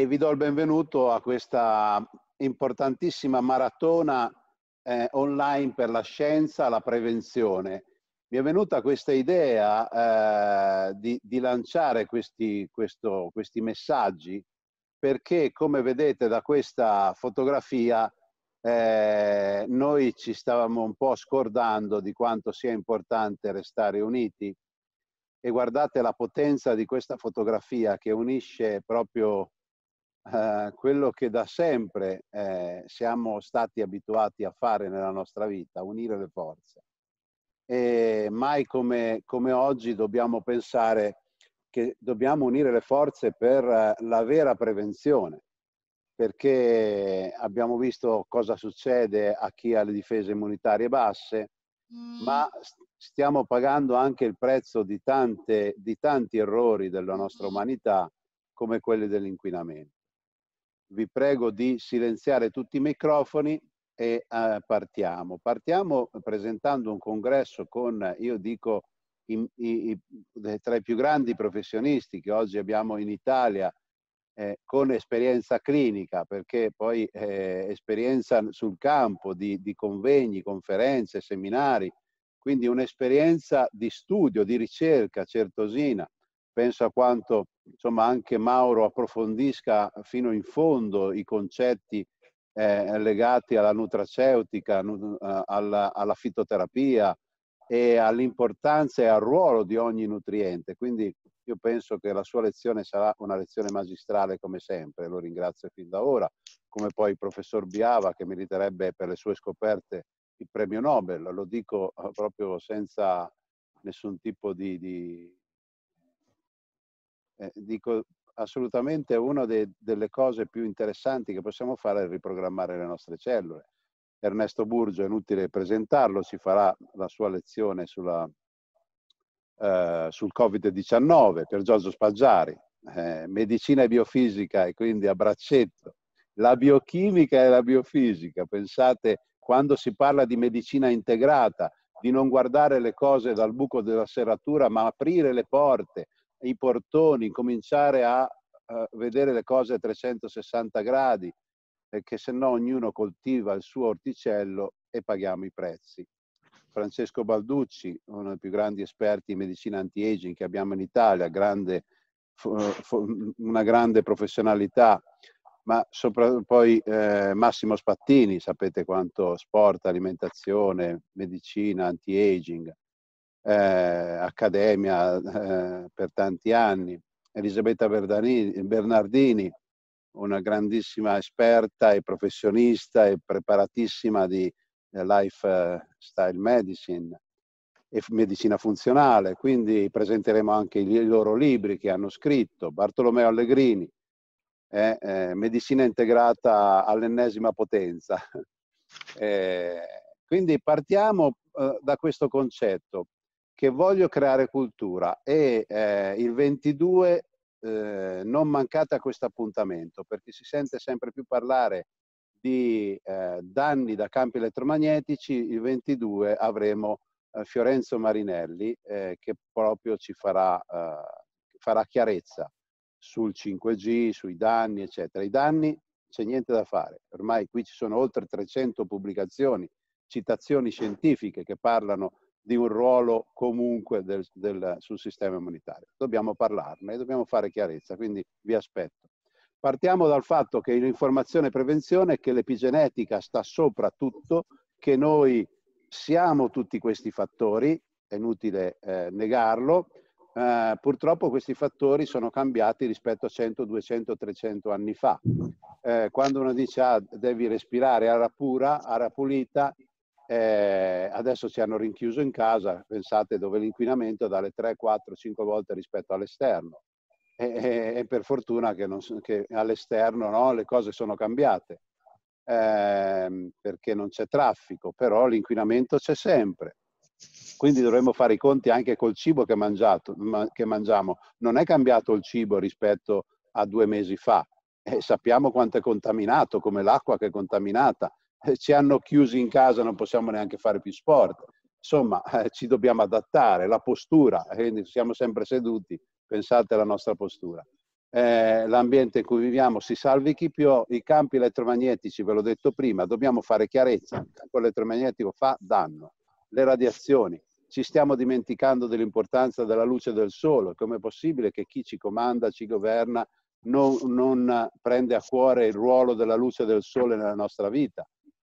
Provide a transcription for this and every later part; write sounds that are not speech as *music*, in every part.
e vi do il benvenuto a questa importantissima maratona eh, online per la scienza, la prevenzione. Mi è venuta questa idea eh, di, di, lanciare questi, questo, questi messaggi perché, come vedete da questa fotografia, eh, noi ci stavamo un po' scordando di quanto sia importante restare uniti e guardate la potenza di questa fotografia che unisce proprio eh, quello che da sempre eh, siamo stati abituati a fare nella nostra vita, unire le forze. E mai come, come oggi dobbiamo pensare che dobbiamo unire le forze per eh, la vera prevenzione, perché abbiamo visto cosa succede a chi ha le difese immunitarie basse, mm. ma stiamo pagando anche il prezzo di, tante, di tanti errori della nostra umanità come quelli dell'inquinamento vi prego di silenziare tutti i microfoni e eh, partiamo. Partiamo presentando un congresso con, io dico, i, i, tra i più grandi professionisti che oggi abbiamo in Italia eh, con esperienza clinica, perché poi eh, esperienza sul campo di, di convegni, conferenze, seminari, quindi un'esperienza di studio, di ricerca certosina penso a quanto insomma, anche Mauro approfondisca fino in fondo i concetti eh, legati alla nutraceutica, eh, alla, alla fitoterapia e all'importanza e al ruolo di ogni nutriente. Quindi io penso che la sua lezione sarà una lezione magistrale come sempre, lo ringrazio fin da ora, come poi il professor Biava che meriterebbe per le sue scoperte il premio Nobel, lo dico eh, proprio senza nessun tipo di, di eh, dico assolutamente una de, delle cose più interessanti che possiamo fare è riprogrammare le nostre cellule. Ernesto Burgio, è inutile presentarlo, ci farà la sua lezione sulla, eh, sul Covid-19 per Giorgio Spaggiari, eh, medicina e biofisica e quindi a braccetto. La biochimica e la biofisica, pensate quando si parla di medicina integrata, di non guardare le cose dal buco della serratura, ma aprire le porte, i portoni, cominciare a, a vedere le cose a 360 gradi, perché se no ognuno coltiva il suo orticello e paghiamo i prezzi. Francesco Balducci, uno dei più grandi esperti in medicina anti-aging che abbiamo in Italia, grande, una grande professionalità, ma sopra, poi eh, Massimo Spattini, sapete quanto sport, alimentazione, medicina, anti-aging, eh, accademia eh, per tanti anni. Elisabetta Bernardini, una grandissima esperta e professionista e preparatissima di eh, lifestyle eh, medicine e medicina funzionale, quindi presenteremo anche i loro libri che hanno scritto, Bartolomeo Allegrini, eh, eh, medicina integrata all'ennesima potenza. *laughs* Eh, quindi partiamo eh, da questo concetto che voglio creare cultura e eh, il 22 eh, non mancate a questo appuntamento perché si sente sempre più parlare di eh, danni da campi elettromagnetici, il 22 avremo eh, Fiorenzo Marinelli eh, che proprio ci farà, eh, farà chiarezza sul 5G, sui danni, eccetera. I danni c'è niente da fare, ormai qui ci sono oltre 300 pubblicazioni, citazioni scientifiche che parlano di un ruolo comunque del, del, sul sistema immunitario. Dobbiamo parlarne e dobbiamo fare chiarezza, quindi vi aspetto. Partiamo dal fatto che l'informazione e prevenzione è che l'epigenetica sta sopra tutto, che noi siamo tutti questi fattori, è inutile eh, negarlo, Uh, purtroppo questi fattori sono cambiati rispetto a 100, 200, 300 anni fa. Uh, quando uno dice ah, devi respirare aria pura, aria pulita, eh, adesso ci hanno rinchiuso in casa, pensate dove l'inquinamento è dalle 3, 4, 5 volte rispetto all'esterno. E, e, e per fortuna che, non, che all'esterno no, le cose sono cambiate, eh, perché non c'è traffico, però l'inquinamento c'è sempre. Quindi dovremmo fare i conti anche col cibo che, mangiato, ma, che mangiamo. Non è cambiato il cibo rispetto a due mesi fa. E eh, sappiamo quanto è contaminato, come l'acqua che è contaminata eh, ci hanno chiusi in casa, non possiamo neanche fare più sport. Insomma, *laughs* eh, ci dobbiamo adattare, la postura, eh, siamo sempre seduti, pensate alla nostra postura. Eh, l'ambiente in cui viviamo si salvi chi più, i campi elettromagnetici, ve l'ho detto prima, dobbiamo fare chiarezza, il campo elettromagnetico fa danno, le radiazioni, ci stiamo dimenticando dell'importanza della luce del sole, come è possibile che chi ci comanda, ci governa, non, non prende a cuore il ruolo della luce del sole nella nostra vita?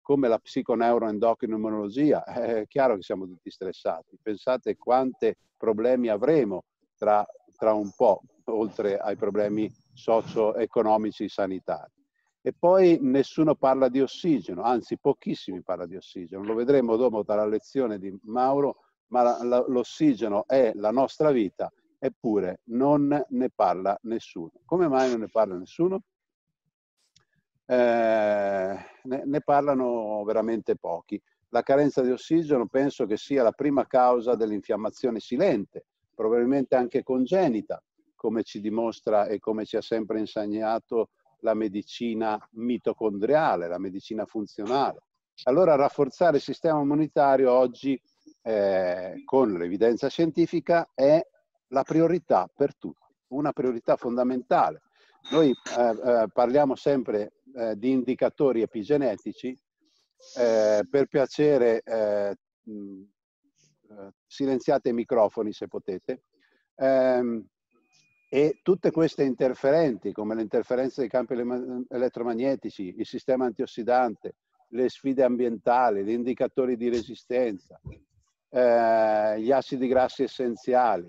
come la psiconeuroendocrinologia, *laughs* è chiaro che siamo tutti stressati. Pensate quanti problemi avremo tra, tra un po', oltre ai problemi socio-economici sanitari. E poi nessuno parla di ossigeno, anzi pochissimi parla di ossigeno. Lo vedremo dopo dalla lezione di Mauro, ma l'ossigeno è la nostra vita, eppure non ne parla nessuno. Come mai non ne parla nessuno? Eh, ne, ne, parlano veramente pochi. La carenza di ossigeno penso che sia la prima causa dell'infiammazione silente, probabilmente anche congenita, come ci dimostra e come ci ha sempre insegnato la medicina mitocondriale, la medicina funzionale. Allora rafforzare il sistema immunitario oggi eh, con l'evidenza scientifica è la priorità per tutti, una priorità fondamentale. Noi eh, eh, parliamo sempre eh, di indicatori epigenetici. Eh, per piacere eh, mh, eh, silenziate i microfoni se potete. Ehm, e tutte queste interferenti, come le interferenze dei campi elettromagnetici, il sistema antiossidante, le sfide ambientali, gli indicatori di resistenza, eh, gli acidi grassi essenziali,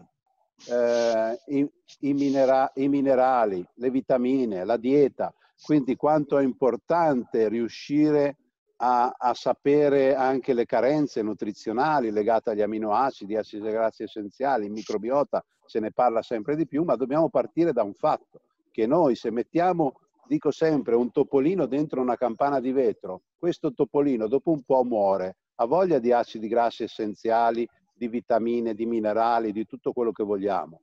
eh, i, i, minera i, minerali, le vitamine, la dieta, quindi quanto è importante riuscire a, a sapere anche le carenze nutrizionali legate agli aminoacidi, acidi grassi essenziali, microbiota, se ne parla sempre di più, ma dobbiamo partire da un fatto, che noi se mettiamo, dico sempre, un topolino dentro una campana di vetro, questo topolino dopo un po' muore, ha voglia di acidi grassi essenziali, di vitamine, di minerali, di tutto quello che vogliamo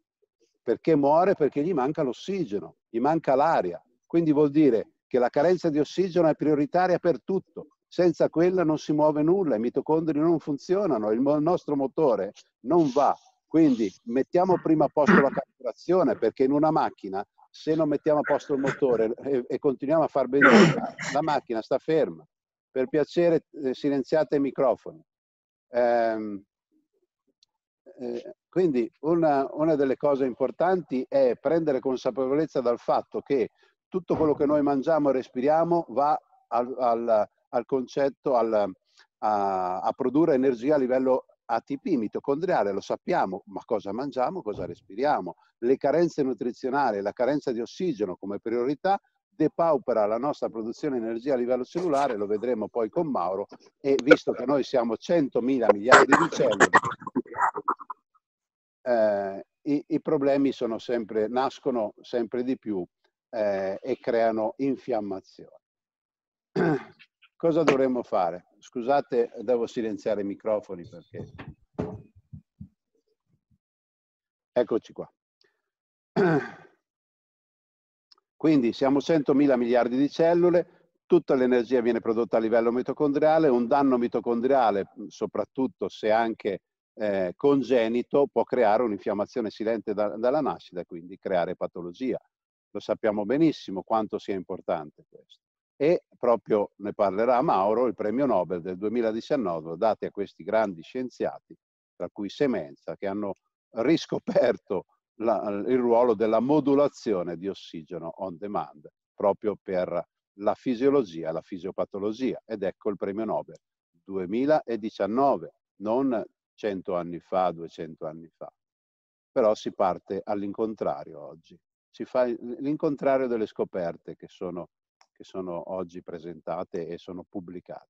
perché muore perché gli manca l'ossigeno, gli manca l'aria. Quindi vuol dire che la carenza di ossigeno è prioritaria per tutto. Senza quella non si muove nulla, i mitocondri non funzionano, il nostro motore non va. Quindi mettiamo prima a posto la carburazione perché in una macchina se non mettiamo a posto il motore e, e continuiamo a far benzina, la macchina sta ferma. Per piacere eh, silenziate i microfoni. Eh, eh, quindi una, una, delle cose importanti è prendere consapevolezza dal fatto che tutto quello che noi mangiamo e respiriamo va al, al, al concetto, al, a, a, produrre energia a livello ATP mitocondriale, lo sappiamo, ma cosa mangiamo, cosa respiriamo. Le carenze nutrizionali, la carenza di ossigeno come priorità depaupera la nostra produzione di energia a livello cellulare, lo vedremo poi con Mauro, e visto che noi siamo 100.000 miliardi di cellule, eh, i, i, problemi sempre, nascono sempre di più eh, e creano infiammazione. *clears throat* Cosa dovremmo fare? Scusate, devo silenziare i microfoni perché... Eccoci qua. *clears throat* Quindi siamo 100.000 miliardi di cellule, tutta l'energia viene prodotta a livello mitocondriale, un danno mitocondriale, soprattutto se anche eh, congenito, può creare un'infiammazione silente da, dalla nascita e quindi creare patologia. Lo sappiamo benissimo quanto sia importante questo. E proprio ne parlerà Mauro, il premio Nobel del 2019 dati a questi grandi scienziati, tra cui Semenza, che hanno riscoperto la, il ruolo della modulazione di ossigeno on demand proprio per la fisiologia, la fisiopatologia. Ed ecco il premio Nobel 2019, non 100 anni fa, 200 anni fa. Però si parte all'incontrario oggi ci fa l'incontrario delle scoperte che sono, che sono oggi presentate e sono pubblicate.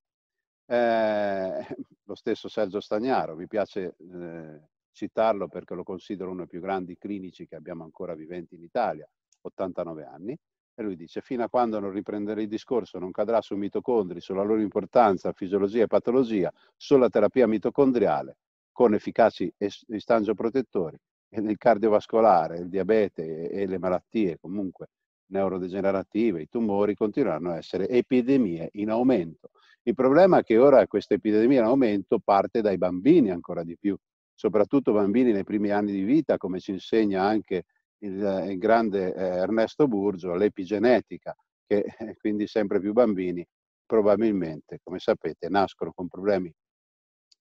Eh, *laughs* lo stesso Sergio Stagnaro, mi piace eh, citarlo perché lo considero uno dei più grandi clinici che abbiamo ancora viventi in Italia, 89 anni, e lui dice fino a quando non riprenderà il discorso non cadrà su mitocondri, sulla loro importanza, fisiologia e patologia, sulla terapia mitocondriale con efficaci istangioprotettori, e nel cardiovascolare, il diabete e le malattie comunque neurodegenerative, i tumori continueranno a essere epidemie in aumento. Il problema è che ora questa epidemia in aumento parte dai bambini ancora di più, soprattutto bambini nei primi anni di vita, come ci insegna anche il, il grande eh, Ernesto Burgio, l'epigenetica, che eh, quindi sempre più bambini probabilmente, come sapete, nascono con problemi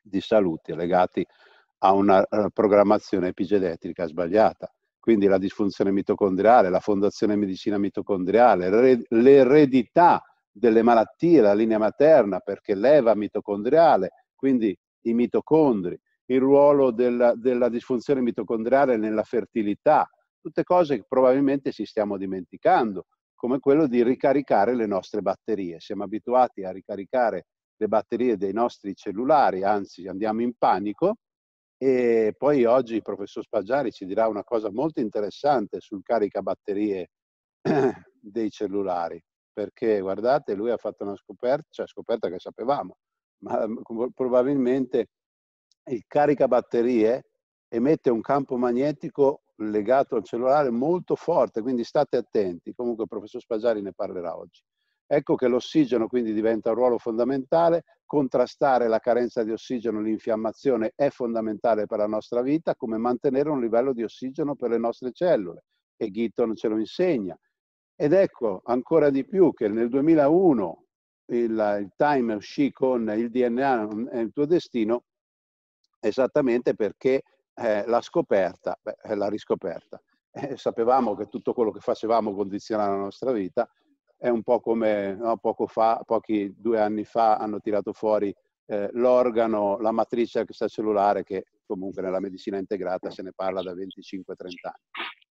di salute legati a a una eh, programmazione epigenetica sbagliata. Quindi la disfunzione mitocondriale, la fondazione medicina mitocondriale, l'eredità delle malattie, la linea materna, perché leva mitocondriale, quindi i mitocondri, il ruolo della, della disfunzione mitocondriale nella fertilità, tutte cose che probabilmente ci stiamo dimenticando, come quello di ricaricare le nostre batterie. Siamo abituati a ricaricare le batterie dei nostri cellulari, anzi andiamo in panico e poi oggi il professor Spaggiari ci dirà una cosa molto interessante sul caricabatterie *clears throat* dei cellulari, perché guardate, lui ha fatto una scoperta, cioè scoperta che sapevamo, ma mm, probabilmente il caricabatterie emette un campo magnetico legato al cellulare molto forte, quindi state attenti. Comunque il professor Spaggiari ne parlerà oggi. Ecco che l'ossigeno quindi diventa un ruolo fondamentale, contrastare la carenza di ossigeno, l'infiammazione è fondamentale per la nostra vita, come mantenere un livello di ossigeno per le nostre cellule e Gitton ce lo insegna. Ed ecco ancora di più che nel 2001 il, il Time uscì con il DNA è il tuo destino esattamente perché eh, la scoperta, beh, eh, la riscoperta, eh, sapevamo che tutto quello che facevamo condizionava la nostra vita, è un po' come no, poco fa, pochi due anni fa hanno tirato fuori eh, l'organo, la matrice extracellulare che comunque nella medicina integrata se ne parla da 25-30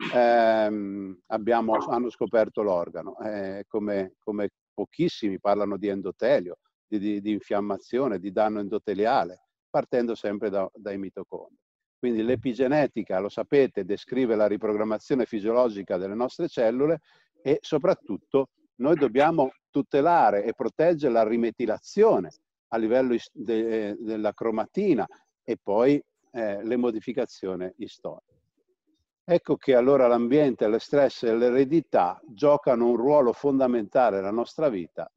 anni. Eh, abbiamo, hanno scoperto l'organo, eh, come, come, pochissimi parlano di endotelio, di, di, di, infiammazione, di danno endoteliale, partendo sempre da, dai mitocondri. Quindi l'epigenetica, lo sapete, descrive la riprogrammazione fisiologica delle nostre cellule e soprattutto noi dobbiamo tutelare e proteggere la rimetilazione a livello de, eh, della cromatina e poi eh, le modificazioni istoriche. Ecco che allora l'ambiente, lo stress e l'eredità giocano un ruolo fondamentale nella nostra vita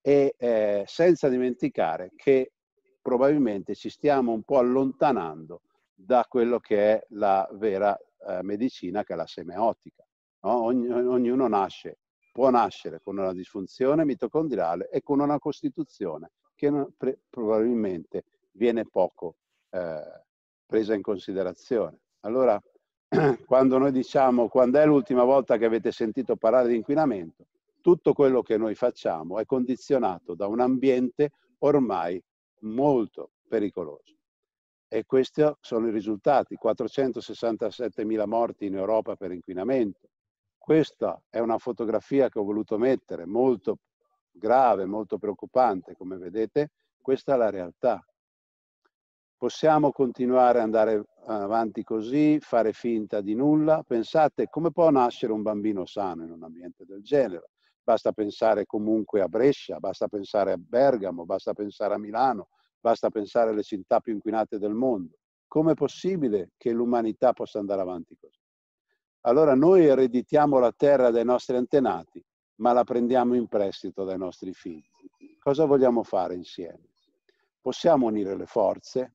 e eh, senza dimenticare che probabilmente ci stiamo un po' allontanando da quello che è la vera eh, medicina che è la semeotica. No? Ogn ognuno nasce può nascere con una disfunzione mitocondriale e con una costituzione che pre, probabilmente viene poco eh, presa in considerazione. Allora, *clears throat* quando noi diciamo quando è l'ultima volta che avete sentito parlare di inquinamento, tutto quello che noi facciamo è condizionato da un ambiente ormai molto pericoloso. E questi sono i risultati, 467 mila morti in Europa per inquinamento, questa è una fotografia che ho voluto mettere, molto grave, molto preoccupante, come vedete, questa è la realtà. Possiamo continuare ad andare avanti così, fare finta di nulla? Pensate come può nascere un bambino sano in un ambiente del genere? Basta pensare comunque a Brescia, basta pensare a Bergamo, basta pensare a Milano, basta pensare alle città più inquinate del mondo. Com'è possibile che l'umanità possa andare avanti così? Allora noi ereditiamo la terra dai nostri antenati, ma la prendiamo in prestito dai nostri figli. Cosa vogliamo fare insieme? Possiamo unire le forze?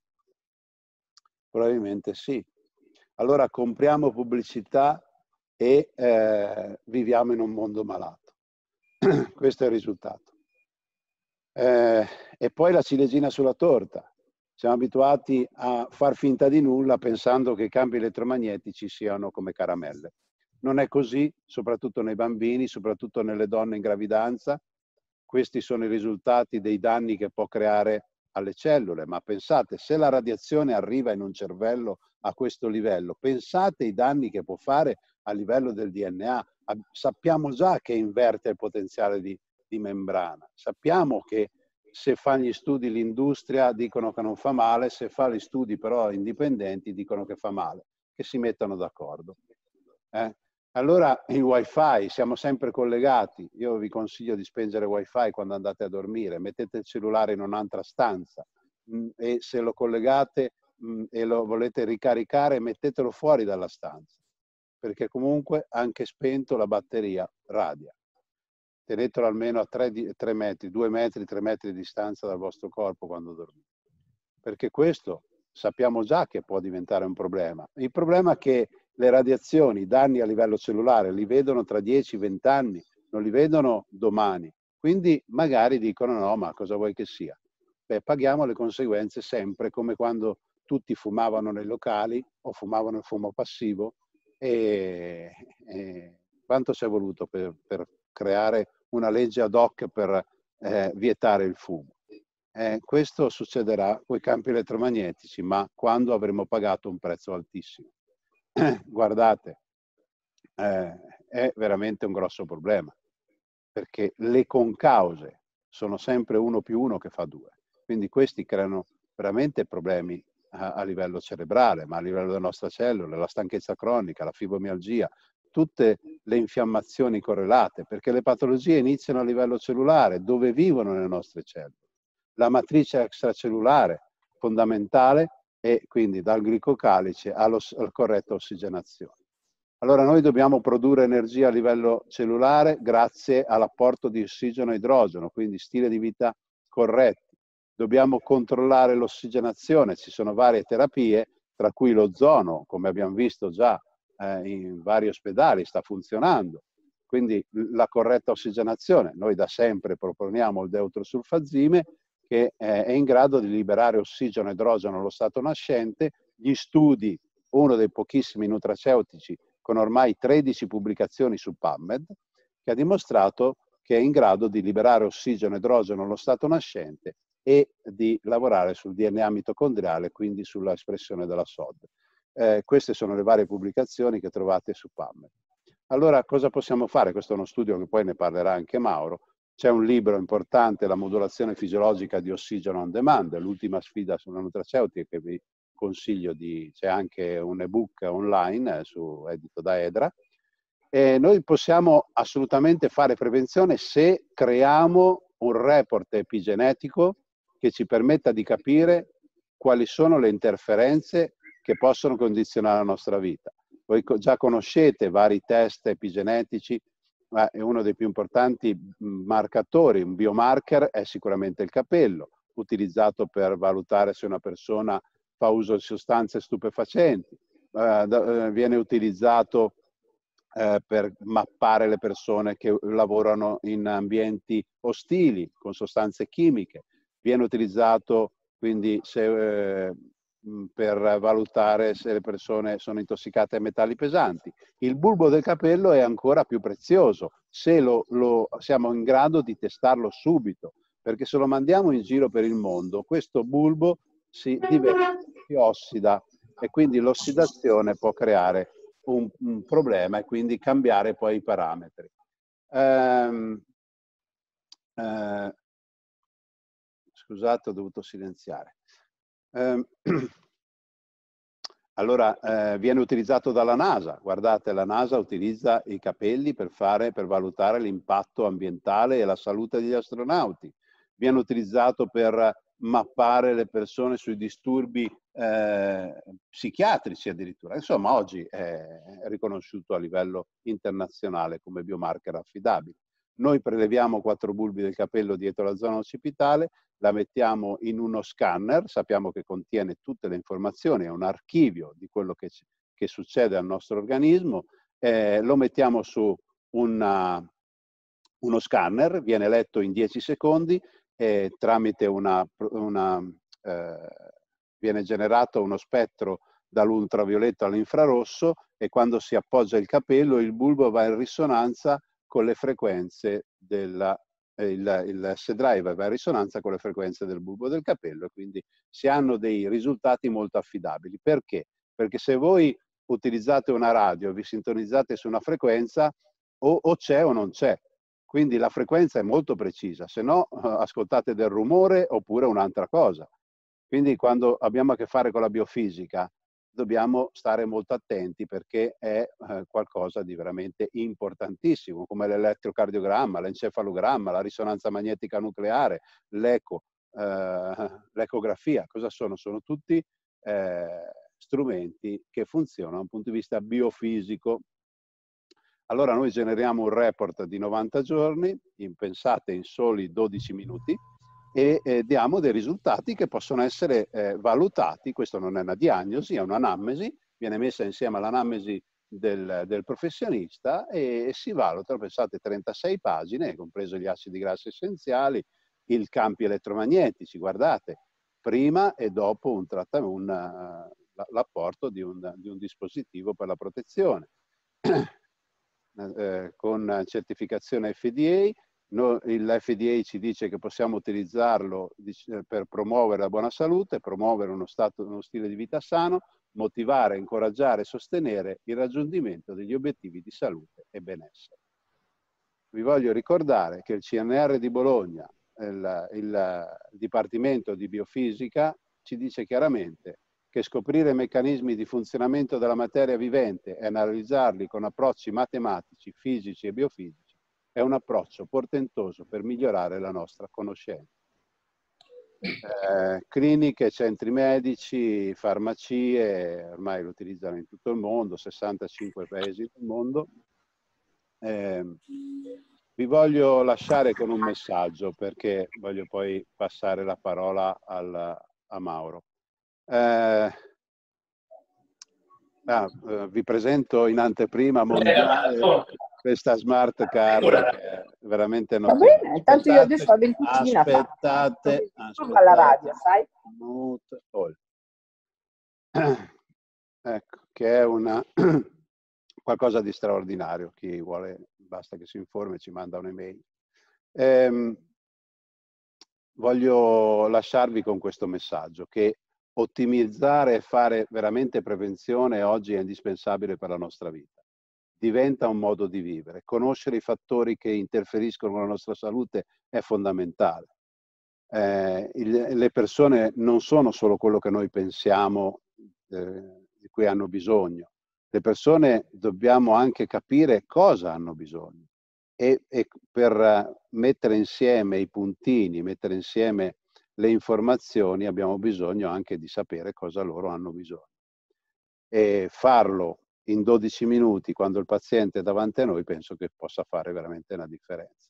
Probabilmente sì. Allora compriamo pubblicità e eh, viviamo in un mondo malato. *clears throat* Questo è il risultato. Eh, e poi la ciliegina sulla torta siamo abituati a far finta di nulla pensando che i campi elettromagnetici siano come caramelle. Non è così, soprattutto nei bambini, soprattutto nelle donne in gravidanza. Questi sono i risultati dei danni che può creare alle cellule, ma pensate, se la radiazione arriva in un cervello a questo livello, pensate ai danni che può fare a livello del DNA. Sappiamo già che inverte il potenziale di, di membrana, sappiamo che se fa gli studi l'industria dicono che non fa male, se fa gli studi però indipendenti dicono che fa male, che si mettano d'accordo. Eh? Allora il wifi, siamo sempre collegati, io vi consiglio di spengere wifi quando andate a dormire, mettete il cellulare in un'altra stanza mh, mm, e se lo collegate mh, mm, e lo volete ricaricare mettetelo fuori dalla stanza, perché comunque anche spento la batteria radia tenetelo almeno a 3, 3 metri, 2 metri, 3 metri di distanza dal vostro corpo quando dormite. Perché questo sappiamo già che può diventare un problema. Il problema è che le radiazioni, i danni a livello cellulare, li vedono tra 10-20 anni, non li vedono domani. Quindi magari dicono no, ma cosa vuoi che sia? Beh, paghiamo le conseguenze sempre, come quando tutti fumavano nei locali o fumavano il fumo passivo e, e quanto ci è voluto per, per creare una legge ad hoc per eh, vietare il fumo. Eh, questo succederà con i campi elettromagnetici, ma quando avremo pagato un prezzo altissimo. *clears throat* Guardate, eh, è veramente un grosso problema, perché le concause sono sempre uno più uno che fa due. Quindi questi creano veramente problemi a, a livello cerebrale, ma a livello della nostra cellula, la stanchezza cronica, la fibromialgia, tutte le infiammazioni correlate, perché le patologie iniziano a livello cellulare, dove vivono le nostre cellule. La matrice extracellulare fondamentale è quindi dal glicocalice alla corretta ossigenazione. Allora noi dobbiamo produrre energia a livello cellulare grazie all'apporto di ossigeno e idrogeno, quindi stile di vita corretto. Dobbiamo controllare l'ossigenazione, ci sono varie terapie, tra cui l'ozono, come abbiamo visto già eh, in vari ospedali, sta funzionando. Quindi la corretta ossigenazione, noi da sempre proponiamo il deutrosulfazime che eh, è in grado di liberare ossigeno e idrogeno allo stato nascente. Gli studi, uno dei pochissimi nutraceutici con ormai 13 pubblicazioni su PubMed, che ha dimostrato che è in grado di liberare ossigeno e idrogeno allo stato nascente e di lavorare sul DNA mitocondriale, quindi sulla espressione della SOD. Eh, queste sono le varie pubblicazioni che trovate su PAM. Allora cosa possiamo fare? Questo è uno studio che poi ne parlerà anche Mauro. C'è un libro importante, La modulazione fisiologica di ossigeno on demand, l'ultima sfida sulla nutraceutica che vi consiglio di... c'è anche un ebook online eh, su, edito da Edra. E noi possiamo assolutamente fare prevenzione se creiamo un report epigenetico che ci permetta di capire quali sono le interferenze che possono condizionare la nostra vita. Voi già conoscete vari test epigenetici, ma uno dei più importanti mm, marcatori, un biomarker, è sicuramente il capello, utilizzato per valutare se una persona fa uso di sostanze stupefacenti. Eh, eh, viene utilizzato eh, per mappare le persone che lavorano in ambienti ostili con sostanze chimiche. Viene utilizzato quindi se eh, per valutare se le persone sono intossicate a metalli pesanti. Il bulbo del capello è ancora più prezioso se lo, lo, siamo in grado di testarlo subito, perché se lo mandiamo in giro per il mondo, questo bulbo si, diventa, si ossida e quindi l'ossidazione può creare un, un, problema e quindi cambiare poi i parametri. Ehm, eh, scusate, ho dovuto silenziare. Ehm, *clears throat* allora eh, viene utilizzato dalla NASA. Guardate, la NASA utilizza i capelli per, fare, per valutare l'impatto ambientale e la salute degli astronauti. Viene utilizzato per mappare le persone sui disturbi eh, psichiatrici addirittura. Insomma, oggi è riconosciuto a livello internazionale come biomarker affidabile. Noi preleviamo quattro bulbi del capello dietro la zona occipitale, la mettiamo in uno scanner, sappiamo che contiene tutte le informazioni, è un archivio di quello che, che succede al nostro organismo, eh, lo mettiamo su una, uno scanner, viene letto in 10 secondi e tramite una, una eh, viene generato uno spettro dall'ultravioletto all'infrarosso e quando si appoggia il capello il bulbo va in risonanza con le frequenze della eh, il, il S-drive va in risonanza con le frequenze del bulbo del capello e quindi si hanno dei risultati molto affidabili. Perché? Perché se voi utilizzate una radio, e vi sintonizzate su una frequenza, o, o c'è o non c'è. Quindi la frequenza è molto precisa, se no eh, ascoltate del rumore oppure un'altra cosa. Quindi quando abbiamo a che fare con la biofisica, dobbiamo stare molto attenti perché è eh, qualcosa di veramente importantissimo, come l'elettrocardiogramma, l'encefalogramma, la risonanza magnetica nucleare, l'eco, eh, l'ecografia. Cosa sono? Sono tutti eh, strumenti che funzionano da un punto di vista biofisico. Allora noi generiamo un report di 90 giorni, in, pensate in soli 12 minuti, e eh, diamo dei risultati che possono essere eh, valutati, questo non è una diagnosi, è un'anamnesi, viene messa insieme all'anamnesi del, del professionista e, e, si valutano, pensate, 36 pagine, compreso gli acidi grassi essenziali, i campi elettromagnetici, guardate, prima e dopo un un, uh, l'apporto di un, di un, dispositivo per la protezione. *clears throat* Eh, con certificazione FDA, No, L'FDA ci dice che possiamo utilizzarlo eh, per promuovere la buona salute, promuovere uno, stato, uno stile di vita sano, motivare, incoraggiare e sostenere il raggiungimento degli obiettivi di salute e benessere. Vi voglio ricordare che il CNR di Bologna, il, eh, il Dipartimento di Biofisica, ci dice chiaramente che scoprire meccanismi di funzionamento della materia vivente e analizzarli con approcci matematici, fisici e biofisici è un approccio portentoso per migliorare la nostra conoscenza. Eh, cliniche, centri medici, farmacie, ormai lo utilizzano in tutto il mondo, 65 paesi del mondo. Eh, vi voglio lasciare con un messaggio perché voglio poi passare la parola al, a Mauro. Eh, ah, eh, vi presento in anteprima Mondiale, eh, questa smart car è veramente no. Va bene, intanto io adesso vado in cucina. Aspettate, aspettate alla radio, sai? Mute *clears throat* all. Ecco, che è una *clears throat* qualcosa di straordinario. Chi vuole, basta che si informi, ci manda un'email. Ehm, voglio lasciarvi con questo messaggio che ottimizzare e fare veramente prevenzione oggi è indispensabile per la nostra vita diventa un modo di vivere. Conoscere i fattori che interferiscono con la nostra salute è fondamentale. Eh, il, le persone non sono solo quello che noi pensiamo eh, di cui hanno bisogno, le persone dobbiamo anche capire cosa hanno bisogno e, e per mettere insieme i puntini, mettere insieme le informazioni abbiamo bisogno anche di sapere cosa loro hanno bisogno e farlo in 12 minuti quando il paziente è davanti a noi penso che possa fare veramente una differenza.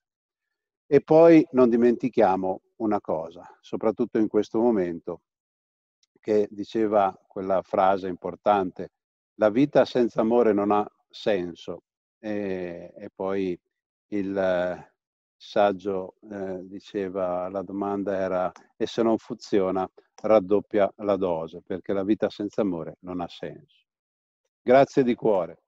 E poi non dimentichiamo una cosa, soprattutto in questo momento, che diceva quella frase importante, la vita senza amore non ha senso. E, e poi il eh, saggio eh, diceva, la domanda era, e se non funziona, raddoppia la dose, perché la vita senza amore non ha senso. Grazie di cuore.